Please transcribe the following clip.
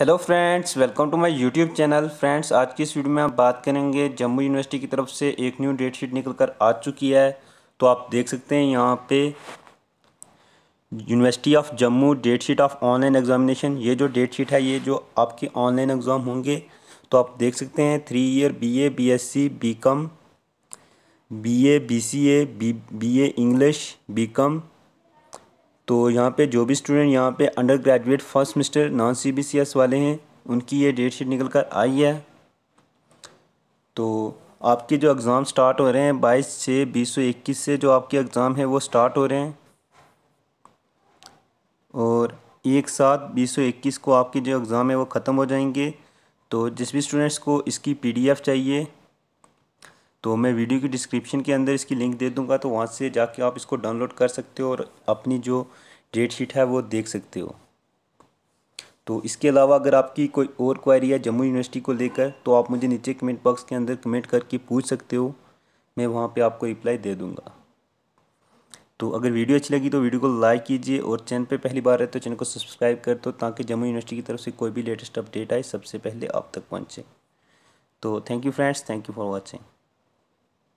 hello friends welcome to my YouTube channel friends आज की इस वीडियो में हम बात करेंगे जम्मू यूनिवर्सिटी की तरफ से एक न्यू डेट शीट निकल कर आ चुकी है तो आप देख सकते हैं यहाँ पे university of Jammu date sheet of online examination ये जो डेट शीट है ये जो आपके ऑनलाइन एग्ज़ाम होंगे तो आप देख सकते हैं three year B A B S C B com B A B C A B B A English B com तो यहाँ पे जो भी स्टूडेंट यहाँ पे under graduate first semester non CBCS वाले हैं उनकी ये डेट शीट निकल कर आई है तो आपके जो एग्ज़ाम स्टार्ट हो रहे हैं बाईस छः बीस सौ इक्कीस से जो आपके एग्ज़ाम है वो स्टार्ट हो रहे हैं और एक सात बीस सौ इक्कीस को आपके जो एग्ज़ाम है वो ख़त्म हो जाएंगे तो जिस भी स्टूडेंट्स को इसकी पीडीएफ चाहिए तो मैं वीडियो की डिस्क्रिप्शन के अंदर इसकी लिंक दे दूँगा तो वहाँ से जाके आप इसको डाउनलोड कर सकते हो और अपनी जो डेट शीट है वो देख सकते हो तो इसके अलावा अगर आपकी कोई और क्वायरी है जम्मू यूनिवर्सिटी को लेकर तो आप मुझे नीचे कमेंट बॉक्स के अंदर कमेंट करके पूछ सकते हो मैं वहाँ पर आपको रिप्लाई दे दूँगा तो अगर वीडियो अच्छी लगी तो वीडियो को लाइक कीजिए और चैनल पे पहली बार है तो चैनल को सब्सक्राइब कर दो ताकि जम्मू यूनिवर्सिटी की तरफ से कोई भी लेटेस्ट अपडेट आए सबसे पहले आप तक पहुँचे तो thank you friends thank you for watching